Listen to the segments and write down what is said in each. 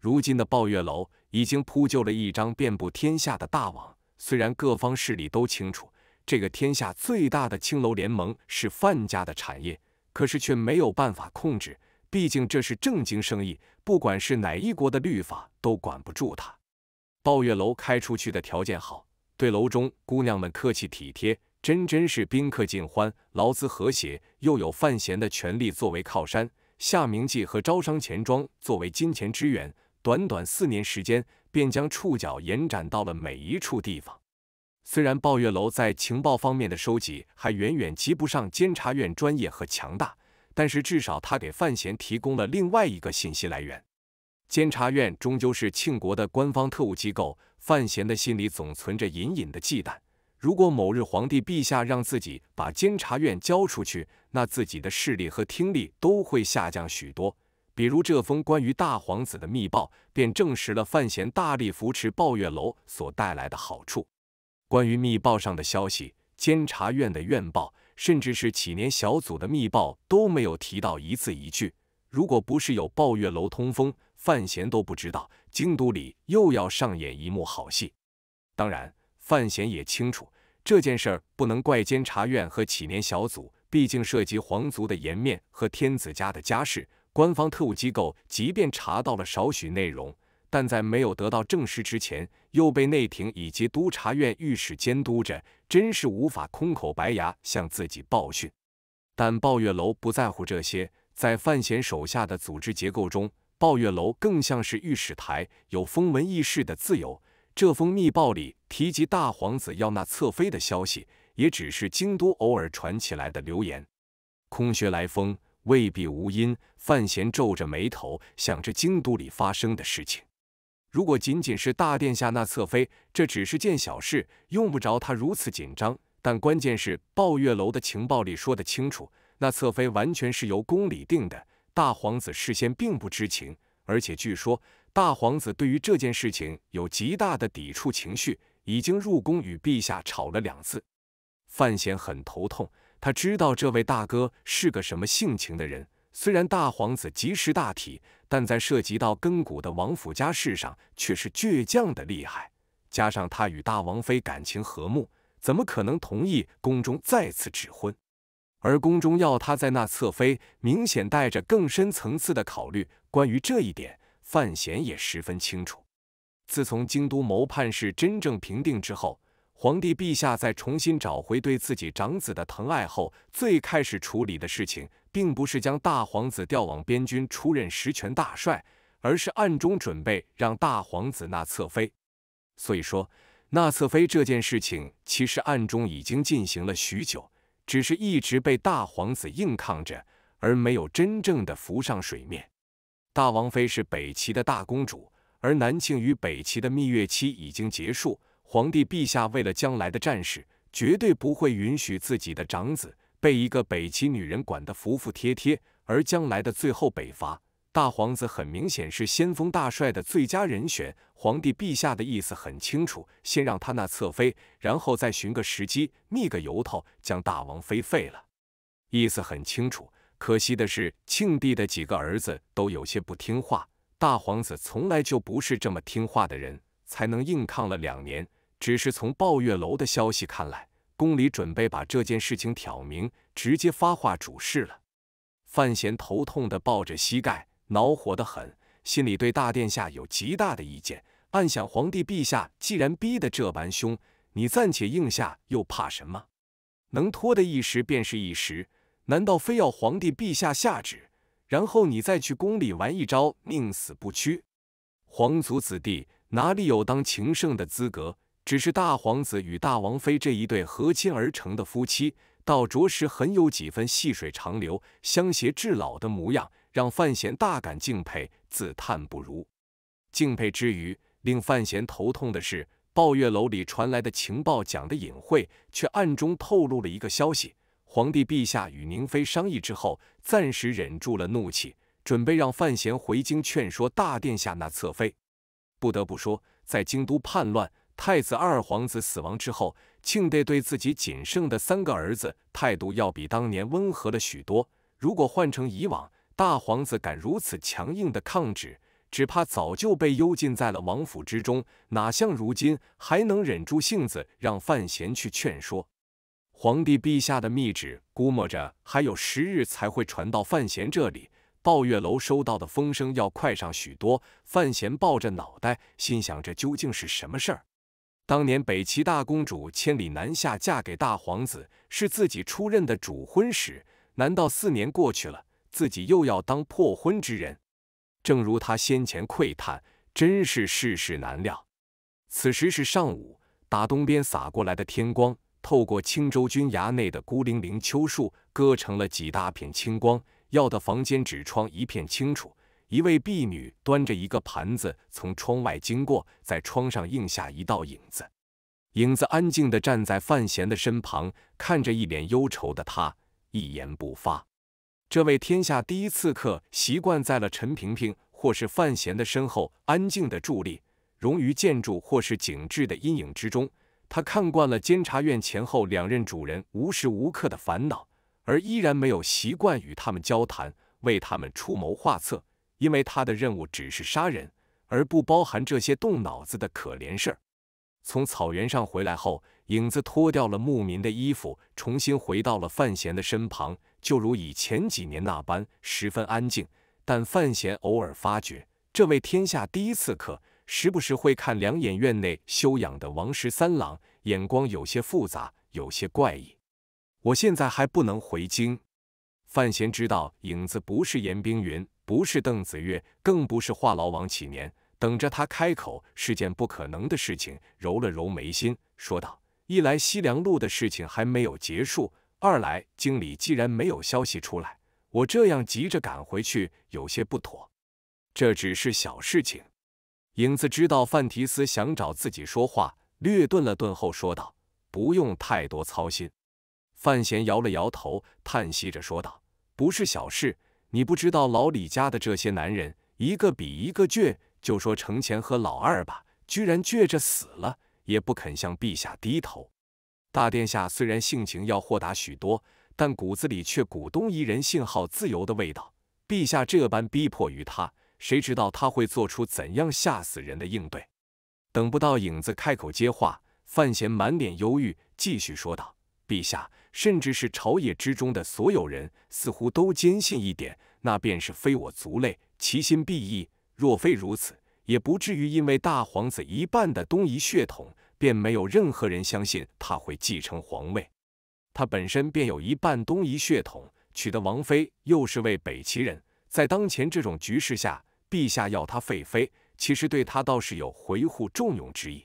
如今的抱月楼已经铺就了一张遍布天下的大网。虽然各方势力都清楚这个天下最大的青楼联盟是范家的产业，可是却没有办法控制。毕竟这是正经生意，不管是哪一国的律法都管不住他。抱月楼开出去的条件好，对楼中姑娘们客气体贴，真真是宾客尽欢，劳资和谐，又有范闲的权力作为靠山，夏明记和招商钱庄作为金钱支援。短短四年时间，便将触角延展到了每一处地方。虽然抱月楼在情报方面的收集还远远及不上监察院专业和强大，但是至少他给范闲提供了另外一个信息来源。监察院终究是庆国的官方特务机构，范闲的心里总存着隐隐的忌惮。如果某日皇帝陛下让自己把监察院交出去，那自己的视力和听力都会下降许多。比如这封关于大皇子的密报，便证实了范闲大力扶持抱月楼所带来的好处。关于密报上的消息，监察院的院报，甚至是祈年小组的密报都没有提到一字一句。如果不是有抱月楼通风，范闲都不知道京都里又要上演一幕好戏。当然，范闲也清楚这件事儿不能怪监察院和祈年小组，毕竟涉及皇族的颜面和天子家的家事。官方特务机构即便查到了少许内容，但在没有得到证实之前，又被内廷以及督察院御史监督着，真是无法空口白牙向自己报讯。但鲍月楼不在乎这些，在范闲手下的组织结构中，鲍月楼更像是御史台，有封闻议事的自由。这封密报里提及大皇子要纳侧妃的消息，也只是京都偶尔传起来的流言，空穴来风。未必无因。范闲皱着眉头，想着京都里发生的事情。如果仅仅是大殿下那侧妃，这只是件小事，用不着他如此紧张。但关键是抱月楼的情报里说得清楚，那侧妃完全是由宫里定的，大皇子事先并不知情。而且据说大皇子对于这件事情有极大的抵触情绪，已经入宫与陛下吵了两次。范闲很头痛。他知道这位大哥是个什么性情的人。虽然大皇子极识大体，但在涉及到根骨的王府家事上，却是倔强的厉害。加上他与大王妃感情和睦，怎么可能同意宫中再次指婚？而宫中要他在那侧妃，明显带着更深层次的考虑。关于这一点，范闲也十分清楚。自从京都谋叛事真正平定之后，皇帝陛下在重新找回对自己长子的疼爱后，最开始处理的事情，并不是将大皇子调往边军出任实权大帅，而是暗中准备让大皇子纳侧妃。所以说，纳侧妃这件事情其实暗中已经进行了许久，只是一直被大皇子硬抗着，而没有真正的浮上水面。大王妃是北齐的大公主，而南庆与北齐的蜜月期已经结束。皇帝陛下为了将来的战事，绝对不会允许自己的长子被一个北齐女人管得服服帖帖。而将来的最后北伐，大皇子很明显是先锋大帅的最佳人选。皇帝陛下的意思很清楚：先让他那侧妃，然后再寻个时机，觅个由头将大王妃废了。意思很清楚。可惜的是，庆帝的几个儿子都有些不听话。大皇子从来就不是这么听话的人，才能硬抗了两年。只是从抱月楼的消息看来，宫里准备把这件事情挑明，直接发话主事了。范闲头痛的抱着膝盖，恼火的很，心里对大殿下有极大的意见，暗想：皇帝陛下既然逼得这般凶，你暂且应下又怕什么？能拖的一时便是一时，难道非要皇帝陛下下旨，然后你再去宫里玩一招宁死不屈？皇族子弟哪里有当情圣的资格？只是大皇子与大王妃这一对和亲而成的夫妻，倒着实很有几分细水长流、相携至老的模样，让范闲大感敬佩，自叹不如。敬佩之余，令范闲头痛的是，抱月楼里传来的情报讲的隐晦，却暗中透露了一个消息：皇帝陛下与宁妃商议之后，暂时忍住了怒气，准备让范闲回京劝说大殿下那侧妃。不得不说，在京都叛乱。太子二皇子死亡之后，庆帝对自己仅剩的三个儿子态度要比当年温和了许多。如果换成以往，大皇子敢如此强硬的抗旨，只怕早就被幽禁在了王府之中，哪像如今还能忍住性子，让范闲去劝说。皇帝陛下的密旨估摸着还有十日才会传到范闲这里，抱月楼收到的风声要快上许多。范闲抱着脑袋，心想这究竟是什么事儿？当年北齐大公主千里南下嫁给大皇子，是自己出任的主婚时，难道四年过去了，自己又要当破婚之人？正如他先前喟叹，真是世事难料。此时是上午，打东边洒过来的天光，透过青州军衙内的孤零零秋树，割成了几大片青光，耀得房间纸窗一片清楚。一位婢女端着一个盘子从窗外经过，在窗上映下一道影子。影子安静地站在范闲的身旁，看着一脸忧愁的他，一言不发。这位天下第一刺客习惯在了陈萍萍或是范闲的身后，安静地伫立，融于建筑或是景致的阴影之中。他看惯了监察院前后两任主人无时无刻的烦恼，而依然没有习惯与他们交谈，为他们出谋划策。因为他的任务只是杀人，而不包含这些动脑子的可怜事儿。从草原上回来后，影子脱掉了牧民的衣服，重新回到了范闲的身旁，就如以前几年那般，十分安静。但范闲偶尔发觉，这位天下第一刺客时不时会看两眼院内休养的王十三郎，眼光有些复杂，有些怪异。我现在还不能回京。范闲知道影子不是严冰云。不是邓子越，更不是话痨王启年，等着他开口是件不可能的事情。揉了揉眉心，说道：“一来西凉路的事情还没有结束，二来经理既然没有消息出来，我这样急着赶回去有些不妥。这只是小事情。”影子知道范提斯想找自己说话，略顿了顿后说道：“不用太多操心。”范闲摇了摇头，叹息着说道：“不是小事。”你不知道老李家的这些男人，一个比一个倔。就说程前和老二吧，居然倔着死了，也不肯向陛下低头。大殿下虽然性情要豁达许多，但骨子里却股东一人信号自由的味道。陛下这般逼迫于他，谁知道他会做出怎样吓死人的应对？等不到影子开口接话，范闲满脸忧郁，继续说道。陛下，甚至是朝野之中的所有人，似乎都坚信一点，那便是非我族类，其心必异。若非如此，也不至于因为大皇子一半的东夷血统，便没有任何人相信他会继承皇位。他本身便有一半东夷血统，娶的王妃又是位北齐人，在当前这种局势下，陛下要他废妃，其实对他倒是有回护重用之意。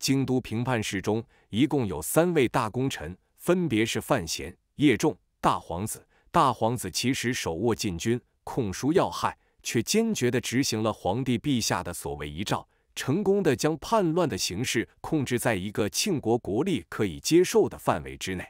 京都平叛事中，一共有三位大功臣。分别是范闲、叶仲、大皇子。大皇子其实手握禁军，控书要害，却坚决地执行了皇帝陛下的所谓遗诏，成功地将叛乱的形势控制在一个庆国国力可以接受的范围之内。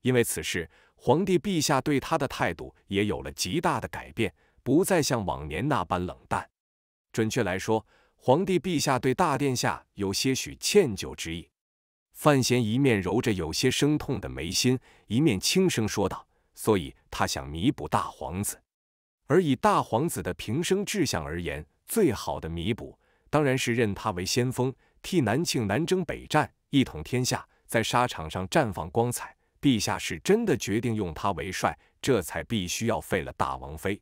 因为此事，皇帝陛下对他的态度也有了极大的改变，不再像往年那般冷淡。准确来说，皇帝陛下对大殿下有些许歉疚之意。范闲一面揉着有些生痛的眉心，一面轻声说道：“所以他想弥补大皇子。而以大皇子的平生志向而言，最好的弥补当然是任他为先锋，替南庆南征北战，一统天下，在沙场上绽放光彩。陛下是真的决定用他为帅，这才必须要废了大王妃。”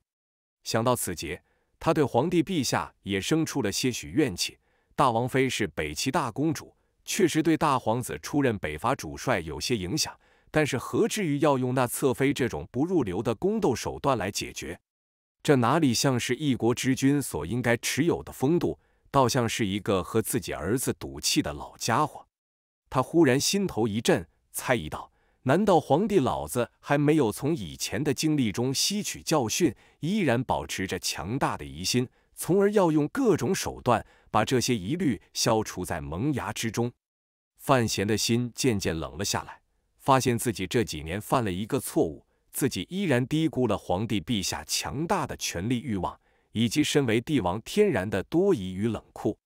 想到此节，他对皇帝陛下也生出了些许怨气。大王妃是北齐大公主。确实对大皇子出任北伐主帅有些影响，但是何至于要用那侧妃这种不入流的宫斗手段来解决？这哪里像是一国之君所应该持有的风度，倒像是一个和自己儿子赌气的老家伙。他忽然心头一震，猜疑道：“难道皇帝老子还没有从以前的经历中吸取教训，依然保持着强大的疑心，从而要用各种手段把这些疑虑消除在萌芽之中？”范闲的心渐渐冷了下来，发现自己这几年犯了一个错误，自己依然低估了皇帝陛下强大的权力欲望，以及身为帝王天然的多疑与冷酷。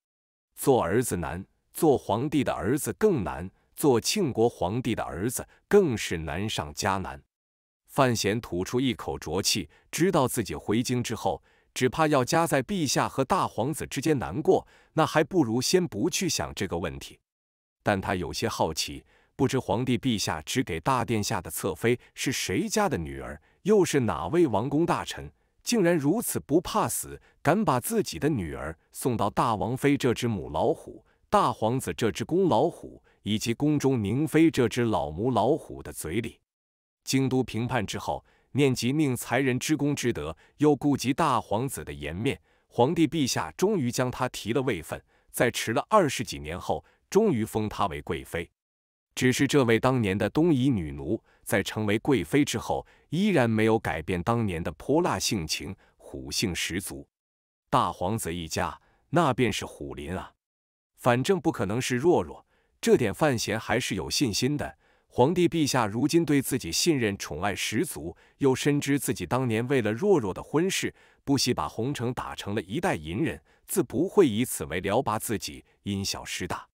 做儿子难，做皇帝的儿子更难，做庆国皇帝的儿子更是难上加难。范闲吐出一口浊气，知道自己回京之后，只怕要夹在陛下和大皇子之间难过，那还不如先不去想这个问题。但他有些好奇，不知皇帝陛下只给大殿下的侧妃是谁家的女儿，又是哪位王公大臣，竟然如此不怕死，敢把自己的女儿送到大王妃这只母老虎、大皇子这只公老虎以及宫中宁妃这只老母老虎的嘴里。京都平叛之后，念及宁才人之功之德，又顾及大皇子的颜面，皇帝陛下终于将他提了位分，在迟了二十几年后。终于封她为贵妃，只是这位当年的东夷女奴，在成为贵妃之后，依然没有改变当年的泼辣性情，虎性十足。大皇子一家，那便是虎林啊！反正不可能是若若，这点范闲还是有信心的。皇帝陛下如今对自己信任宠爱十足，又深知自己当年为了若若的婚事，不惜把红城打成了一代淫人，自不会以此为聊拔自己，因小失大。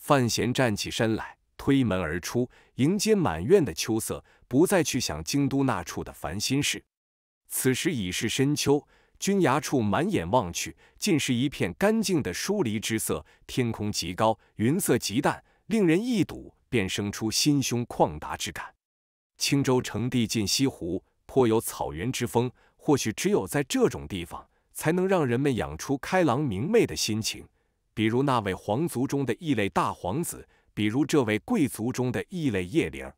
范闲站起身来，推门而出，迎接满院的秋色，不再去想京都那处的烦心事。此时已是深秋，君衙处满眼望去，尽是一片干净的疏离之色。天空极高，云色极淡，令人一睹便生出心胸旷达之感。青州城地近西湖，颇有草原之风。或许只有在这种地方，才能让人们养出开朗明媚的心情。比如那位皇族中的异类大皇子，比如这位贵族中的异类叶灵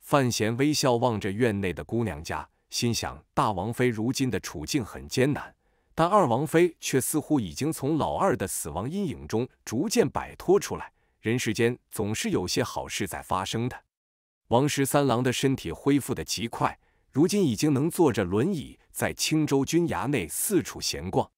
范闲微笑望着院内的姑娘家，心想：大王妃如今的处境很艰难，但二王妃却似乎已经从老二的死亡阴影中逐渐摆脱出来。人世间总是有些好事在发生的。王十三郎的身体恢复的极快，如今已经能坐着轮椅在青州军衙内四处闲逛。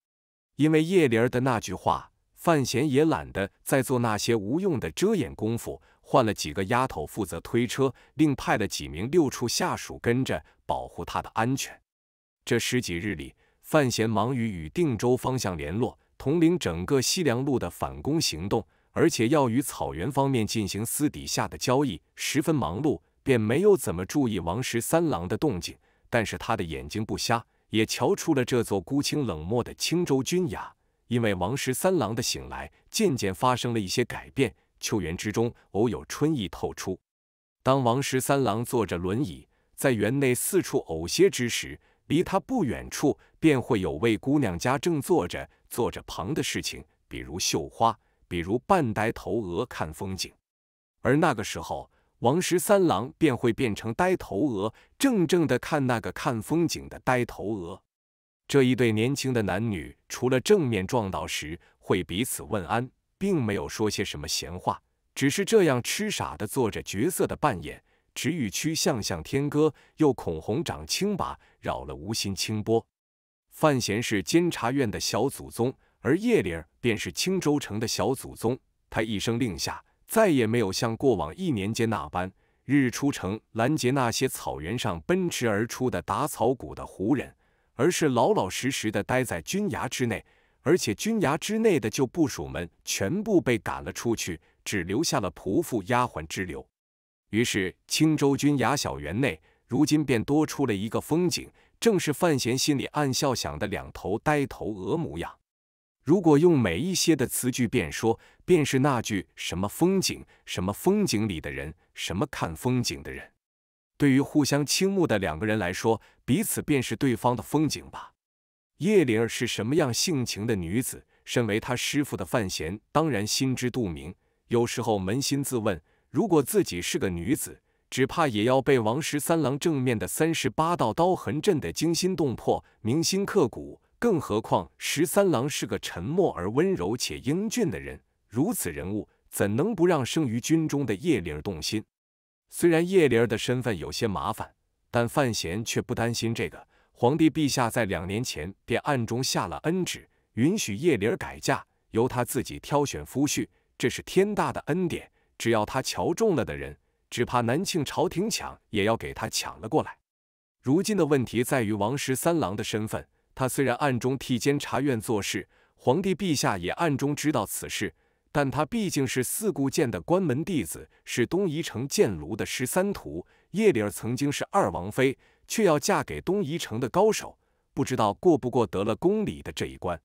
因为叶灵儿的那句话。范闲也懒得再做那些无用的遮掩功夫，换了几个丫头负责推车，另派了几名六处下属跟着保护他的安全。这十几日里，范闲忙于与定州方向联络，统领整个西凉路的反攻行动，而且要与草原方面进行私底下的交易，十分忙碌，便没有怎么注意王十三郎的动静。但是他的眼睛不瞎，也瞧出了这座孤清冷漠的青州军衙。因为王十三郎的醒来，渐渐发生了一些改变。秋园之中，偶有春意透出。当王十三郎坐着轮椅在园内四处偶歇之时，离他不远处便会有位姑娘家正坐着做着旁的事情，比如绣花，比如半呆头鹅看风景。而那个时候，王十三郎便会变成呆头鹅，怔怔地看那个看风景的呆头鹅。这一对年轻的男女，除了正面撞到时会彼此问安，并没有说些什么闲话，只是这样痴傻地做着角色的扮演。直欲曲向向天歌，又恐红掌轻拔扰了无心清波。范闲是监察院的小祖宗，而叶灵便是青州城的小祖宗。他一声令下，再也没有像过往一年间那般日出城拦截那些草原上奔驰而出的打草谷的胡人。而是老老实实的待在军衙之内，而且军衙之内的旧部署们全部被赶了出去，只留下了仆妇丫鬟之流。于是青州军衙小园内，如今便多出了一个风景，正是范闲心里暗笑想的两头呆头鹅模样。如果用美一些的词句便说，便是那句什么风景，什么风景里的人，什么看风景的人。对于互相倾慕的两个人来说，彼此便是对方的风景吧。叶灵儿是什么样性情的女子？身为她师父的范闲，当然心知肚明。有时候扪心自问，如果自己是个女子，只怕也要被王十三郎正面的三十八道刀痕震得惊心动魄、铭心刻骨。更何况十三郎是个沉默而温柔且英俊的人，如此人物，怎能不让生于军中的叶灵儿动心？虽然叶灵儿的身份有些麻烦，但范闲却不担心这个。皇帝陛下在两年前便暗中下了恩旨，允许叶灵儿改嫁，由她自己挑选夫婿，这是天大的恩典。只要他瞧中了的人，只怕南庆朝廷抢也要给他抢了过来。如今的问题在于王十三郎的身份。他虽然暗中替监察院做事，皇帝陛下也暗中知道此事。但他毕竟是四顾剑的关门弟子，是东夷城剑炉的十三徒。叶灵儿曾经是二王妃，却要嫁给东夷城的高手，不知道过不过得了宫里的这一关。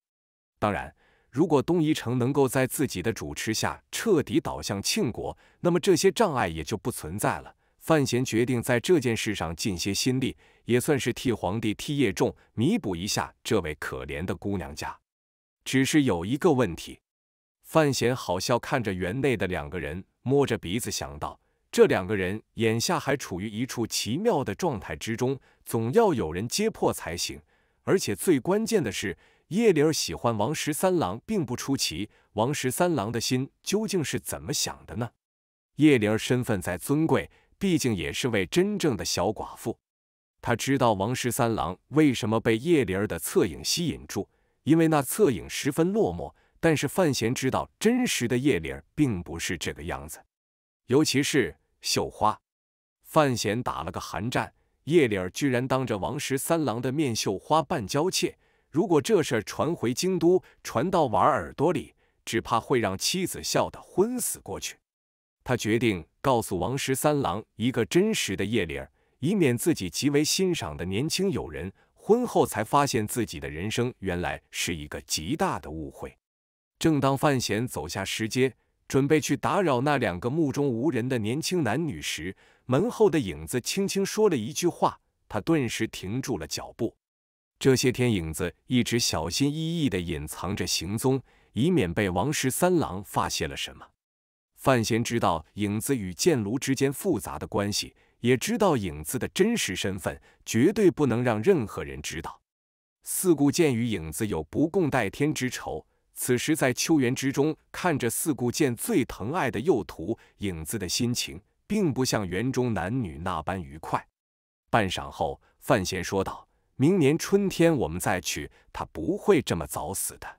当然，如果东夷城能够在自己的主持下彻底倒向庆国，那么这些障碍也就不存在了。范闲决定在这件事上尽些心力，也算是替皇帝、替叶重弥补一下这位可怜的姑娘家。只是有一个问题。范闲好笑看着园内的两个人，摸着鼻子想到：这两个人眼下还处于一处奇妙的状态之中，总要有人揭破才行。而且最关键的是，叶灵儿喜欢王十三郎并不出奇。王十三郎的心究竟是怎么想的呢？叶灵儿身份再尊贵，毕竟也是位真正的小寡妇。她知道王十三郎为什么被叶灵儿的侧影吸引住，因为那侧影十分落寞。但是范闲知道，真实的叶灵并不是这个样子，尤其是绣花。范闲打了个寒战，叶灵居然当着王十三郎的面绣花扮娇妾。如果这事传回京都，传到婉耳朵里，只怕会让妻子笑得昏死过去。他决定告诉王十三郎一个真实的叶灵以免自己极为欣赏的年轻友人婚后才发现自己的人生原来是一个极大的误会。正当范闲走下石阶，准备去打扰那两个目中无人的年轻男女时，门后的影子轻轻说了一句话，他顿时停住了脚步。这些天，影子一直小心翼翼地隐藏着行踪，以免被王十三郎发现了什么。范闲知道影子与剑炉之间复杂的关系，也知道影子的真实身份，绝对不能让任何人知道。四顾剑与影子有不共戴天之仇。此时在秋园之中，看着四顾见最疼爱的幼徒影子的心情，并不像园中男女那般愉快。半晌后，范闲说道：“明年春天我们再去，他不会这么早死的。”